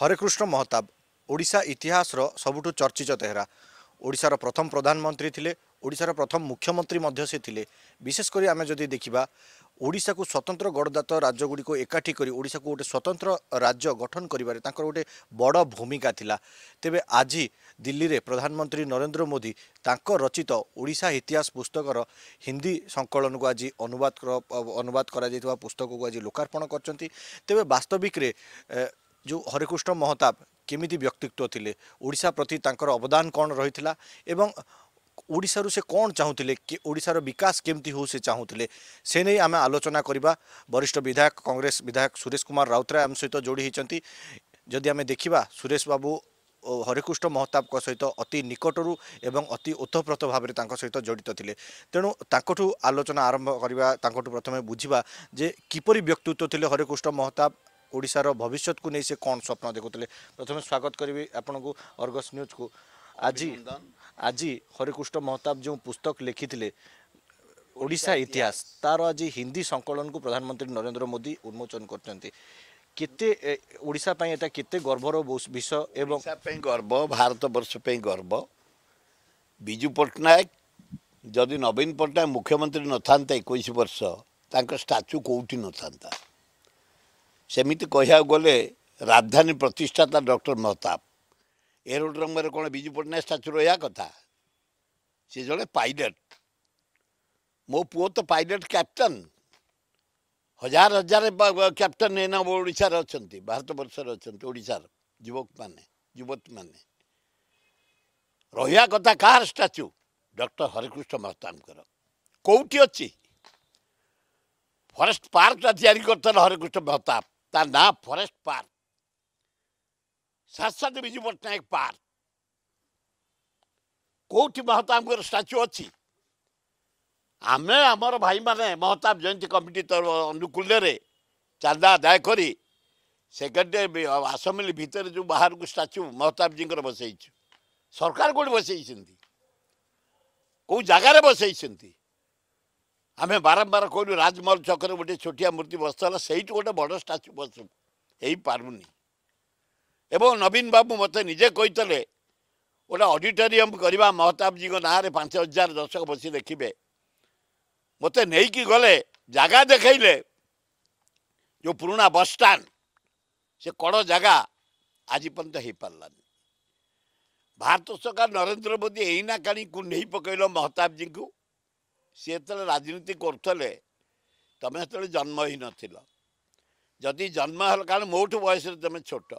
ହରେକୃଷ୍ଣ ମହତାବ ଓଡ଼ିଶା ଇତିହାସର ସବୁଠୁ ଚର୍ଚ୍ଚିତ ତେହେରା ଓଡ଼ିଶାର ପ୍ରଥମ ପ୍ରଧାନମନ୍ତ୍ରୀ ଥିଲେ ଓଡ଼ିଶାର ପ୍ରଥମ ମୁଖ୍ୟମନ୍ତ୍ରୀ ମଧ୍ୟ ସେ ଥିଲେ ବିଶେଷ କରି ଆମେ ଯଦି ଦେଖିବା ଓଡ଼ିଶାକୁ ସ୍ୱତନ୍ତ୍ର ଗଡ଼ଦାତ ରାଜ୍ୟଗୁଡ଼ିକୁ ଏକାଠି କରି ଓଡ଼ିଶାକୁ ଗୋଟେ ସ୍ୱତନ୍ତ୍ର ରାଜ୍ୟ ଗଠନ କରିବାରେ ତାଙ୍କର ଗୋଟେ ବଡ଼ ଭୂମିକା ଥିଲା ତେବେ ଆଜି ଦିଲ୍ଲୀରେ ପ୍ରଧାନମନ୍ତ୍ରୀ ନରେନ୍ଦ୍ର ମୋଦି ତାଙ୍କ ରଚିତ ଓଡ଼ିଶା ଇତିହାସ ପୁସ୍ତକର ହିନ୍ଦୀ ସଂକଳନକୁ ଆଜି ଅନୁବାଦ ଅନୁବାଦ କରାଯାଇଥିବା ପୁସ୍ତକକୁ ଆଜି ଲୋକାର୍ପଣ କରିଛନ୍ତି ତେବେ ବାସ୍ତବିକରେ ଯେଉଁ ହରେକୃଷ୍ଣ ମହତାବ କେମିତି ବ୍ୟକ୍ତିତ୍ୱ ଥିଲେ ଓଡ଼ିଶା ପ୍ରତି ତାଙ୍କର ଅବଦାନ କ'ଣ ରହିଥିଲା ଏବଂ ଓଡ଼ିଶାରୁ ସେ କ'ଣ ଚାହୁଁଥିଲେ କି ଓଡ଼ିଶାର ବିକାଶ କେମିତି ହେଉ ସେ ଚାହୁଁଥିଲେ ସେ ନେଇ ଆମେ ଆଲୋଚନା କରିବା ବରିଷ୍ଠ ବିଧାୟକ କଂଗ୍ରେସ ବିଧାୟକ ସୁରେଶ କୁମାର ରାଉତରାୟ ଆମ ସହିତ ଯୋଡ଼ି ହୋଇଛନ୍ତି ଯଦି ଆମେ ଦେଖିବା ସୁରେଶ ବାବୁ ହରେକୃଷ୍ଣ ମହତାବଙ୍କ ସହିତ ଅତି ନିକଟରୁ ଏବଂ ଅତି ଓତପ୍ରୋତ ଭାବରେ ତାଙ୍କ ସହିତ ଜଡ଼ିତ ଥିଲେ ତେଣୁ ତାଙ୍କଠୁ ଆଲୋଚନା ଆରମ୍ଭ କରିବା ତାଙ୍କଠୁ ପ୍ରଥମେ ବୁଝିବା ଯେ କିପରି ବ୍ୟକ୍ତିତ୍ୱ ଥିଲେ ହରେକୃଷ୍ଣ ମହତାବ ओडार भविष्यको नै कन् स्वप्नु देखाउँदै प्रथम स्वागत गरी आर्गस न्युज कुन आज हरेकृष्ण महताब जो पुस्तक लेखिए ओडा इतिहास हिंदी संकलन को प्रधानमंत्री नरेन्द्र मोदी उन्मोचन गर्दै केसा केत गर्व र विषय गर्व भारतवर्ष गी पट्टनायक जदि नवीन पट्टनायक मुख्यमन्त्री नथा एकैश वर्ष ताच्यु केथा ସେମିତି କହିବାକୁ ଗଲେ ରାଜଧାନୀ ପ୍ରତିଷ୍ଠାତା ଡକ୍ଟର ମହତାବ ଏରୋଡ୍ରମରେ କ'ଣ ବିଜୁ ପଟ୍ଟନାୟକ ଷ୍ଟାଚୁ ରହିବା କଥା ସେ ଜଣେ ପାଇଲଟ୍ ମୋ ପୁଅ ତ ପାଇଲଟ୍ କ୍ୟାପ୍ଟେନ୍ ହଜାର ହଜାର କ୍ୟାପ୍ଟେନ୍ ଏଇନା ଓଡ଼ିଶାରେ ଅଛନ୍ତି ଭାରତବର୍ଷରେ ଅଛନ୍ତି ଓଡ଼ିଶାର ଯୁବକମାନେ ଯୁବତୀମାନେ ରହିବା କଥା କାହାର ଷ୍ଟାଚ୍ୟୁ ଡକ୍ଟର ହରେକୃଷ୍ଣ ମହତାବଙ୍କର କେଉଁଠି ଅଛି ଫରେଷ୍ଟ ପାର୍କଟା ତିଆରି କରିଥିଲେ ହରେକୃଷ୍ଣ ମହତାବ तार ना फॉरेस्ट पार्क सरस्वत विजु पट्टनायक पार्क कौटी महताब स्टाच्यू अच्छी आम आम भाई मैंने महताब जयंती कमिटी तरफ तो अनुकूल चंदा आदाय कर सेकेंडेरी आसेम्बली भितर जो बाहर को स्टाच्यू महताब जी बसई सरकार कौट बसई कौ जगार बसई ଆମେ ବାରମ୍ବାର କହିଲୁ ରାଜମହଲ ଛକରେ ଗୋଟେ ଛୋଟିଆ ମୂର୍ତ୍ତି ବସ୍ତ ହେଲା ସେଇଠୁ ଗୋଟେ ବଡ଼ ଷ୍ଟାଚ୍ୟୁ ବସୁ ହେଇପାରୁନି ଏବଂ ନବୀନ ବାବୁ ମୋତେ ନିଜେ କହିଥିଲେ ଗୋଟେ ଅଡିଟୋରିୟମ୍ କରିବା ମହତାବଜୀଙ୍କ ନାଁରେ ପାଞ୍ଚ ହଜାର ଦର୍ଶକ ବସି ଦେଖିବେ ମୋତେ ନେଇକି ଗଲେ ଜାଗା ଦେଖାଇଲେ ଯେଉଁ ପୁରୁଣା ବସ୍ଷ୍ଟାଣ୍ଡ ସେ କଡ଼ ଜାଗା ଆଜି ପର୍ଯ୍ୟନ୍ତ ହେଇପାରିଲାନି ଭାରତ ସରକାର ନରେନ୍ଦ୍ର ମୋଦି ଏଇନା କାଳୀ କୁଣ୍ଢେଇ ପକାଇଲ ମହତାବଜୀଙ୍କୁ ସିଏ ଯେତେବେଳେ ରାଜନୀତି କରୁଥିଲେ ତୁମେ ସେତେବେଳେ ଜନ୍ମ ହିଁ ନଥିଲ ଯଦି ଜନ୍ମ ହେଲା କାରଣ ମୋଠୁ ବୟସରେ ତୁମେ ଛୋଟ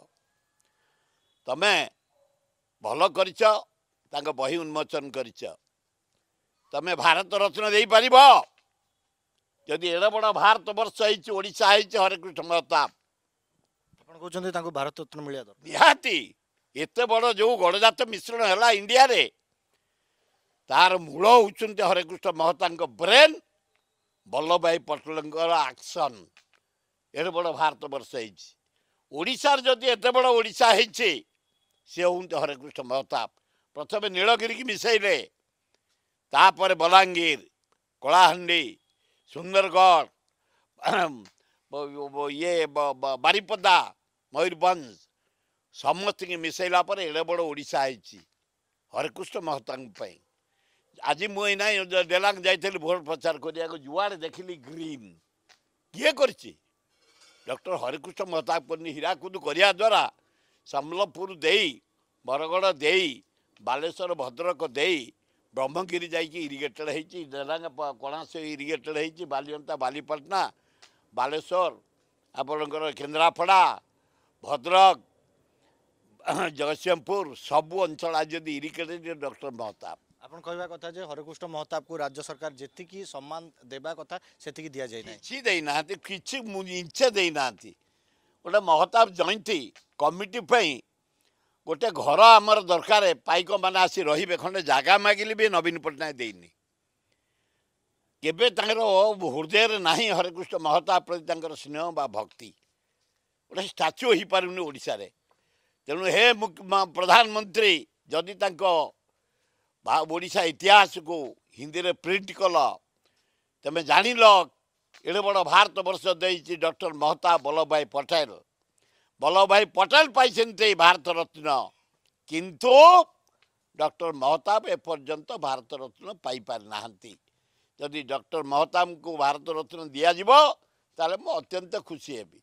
ତୁମେ ଭଲ କରିଛ ତାଙ୍କ ବହି ଉନ୍ମୋଚନ କରିଛ ତୁମେ ଭାରତ ରତ୍ନ ଦେଇପାରିବ ଯଦି ଏଡ଼େ ବଡ଼ ଭାରତ ବର୍ଷ ହେଇଛି ଓଡ଼ିଶା ହେଇଛି ହରେକୃଷ୍ଣ ପ୍ରତାପ ଆପଣ କହୁଛନ୍ତି ତାଙ୍କୁ ଭାରତ ରତ୍ନ ମିଳିବା ନିହାତି ଏତେ ବଡ଼ ଯେଉଁ ଗଡ଼ଜାତ ମିଶ୍ରଣ ହେଲା ଇଣ୍ଡିଆରେ ତାର ମୂଳ ହେଉଛନ୍ତି ହରେକୃଷ୍ଣ ମହତାଙ୍କ ବ୍ରେନ୍ ବଲ୍ଲଭଭାଇ ପଟେଲଙ୍କର ଆକ୍ସନ୍ ଏତେ ବଡ଼ ଭାରତବର୍ଷ ହେଇଛି ଓଡ଼ିଶାର ଯଦି ଏତେ ବଡ଼ ଓଡ଼ିଶା ହେଇଛି ସେ ହେଉଛନ୍ତି ହରେକୃଷ୍ଣ ମହତାବ ପ୍ରଥମେ ନୀଳଗିରିକି ମିଶାଇଲେ ତାପରେ ବଲାଙ୍ଗୀର କଳାହାଣ୍ଡି ସୁନ୍ଦରଗଡ଼ ଇଏ ବାରିପଦା ମୟୂରଭଞ୍ଜ ସମସ୍ତଙ୍କୁ ମିଶାଇଲା ପରେ ଏଡ଼େ ବଡ଼ ଓଡ଼ିଶା ହେଇଛି ହରେକୃଷ୍ଣ ମହତାଙ୍କ ପାଇଁ ଆଜି ମୁଁ ଏଇ ନାଇଁ ଡେଲାଙ୍ଗ ଯାଇଥିଲି ଭୋଟ ପ୍ରଚାର କରିବାକୁ ଯୁଆଡ଼େ ଦେଖିଲି ଗ୍ରୀନ କିଏ କରିଛି ଡକ୍ଟର ହରିକୃଷ୍ଣ ମହତାବ କରିନି ହୀରାକୁଦ କରିବା ଦ୍ୱାରା ସମ୍ବଲପୁର ଦେଇ ବରଗଡ଼ ଦେଇ ବାଲେଶ୍ୱର ଭଦ୍ରକ ଦେଇ ବ୍ରହ୍ମଗିରି ଯାଇକି ଇରିଗେଟେଡ଼ ହେଇଛି ଡେଲାଙ୍ଗ କଣାସ ଇରିଗେଟେଡ଼ ହେଇଛି ବାଲିଅନ୍ତା ବାଲିପାଟନା ବାଲେଶ୍ୱର ଆପଣଙ୍କର କେନ୍ଦ୍ରାପଡ଼ା ଭଦ୍ରକ ଜଗତସିଂହପୁର ସବୁ ଅଞ୍ଚଳ ଆଜି ଯଦି ଇରିଗେଟେଡ଼ ଡକ୍ଟର ମହତାବ ଆପଣ କହିବା କଥା ଯେ ହରେକୃଷ୍ଣ ମହତାବକୁ ରାଜ୍ୟ ସରକାର ଯେତିକି ସମ୍ମାନ ଦେବା କଥା ସେତିକି ଦିଆଯାଇ ନାହିଁ କିଛି ଦେଇନାହାନ୍ତି କିଛି ଇଞ୍ଚେ ଦେଇନାହାନ୍ତି ଗୋଟେ ମହତାବ ଜୟନ୍ତୀ କମିଟି ପାଇଁ ଗୋଟେ ଘର ଆମର ଦରକାର ପାଇକମାନେ ଆସି ରହିବେ ଖଣ୍ଡେ ଜାଗା ମାଗିଲେ ବି ନବୀନ ପଟ୍ଟନାୟକ ଦେଇନି କେବେ ତାଙ୍କର ହୃଦୟରେ ନାହିଁ ହରେକୃଷ୍ଣ ମହତାବ ପ୍ରତି ତାଙ୍କର ସ୍ନେହ ବା ଭକ୍ତି ଗୋଟେ ଷ୍ଟାଚ୍ୟୁ ହୋଇପାରୁନି ଓଡ଼ିଶାରେ ତେଣୁ ହେ ପ୍ରଧାନମନ୍ତ୍ରୀ ଯଦି ତାଙ୍କ ଓଡ଼ିଶା ଇତିହାସକୁ ହିନ୍ଦୀରେ ପ୍ରିଣ୍ଟ କଲ ତୁମେ ଜାଣିଲ ଏଡ଼େ ବଡ଼ ଭାରତବର୍ଷ ଦେଇଛି ଡକ୍ଟର ମହତା ବଲ୍ଲଭଭାଇ ପଟେଲ ବଲ୍ଲଭଭାଇ ପଟେଲ ପାଇଛନ୍ତି ଏଇ ଭାରତରତ୍ନ କିନ୍ତୁ ଡକ୍ଟର ମହତାବ ଏପର୍ଯ୍ୟନ୍ତ ଭାରତରତ୍ନ ପାଇପାରି ନାହାନ୍ତି ଯଦି ଡକ୍ଟର ମହତାବଙ୍କୁ ଭାରତରତ୍ନ ଦିଆଯିବ ତାହେଲେ ମୁଁ ଅତ୍ୟନ୍ତ ଖୁସି ହେବି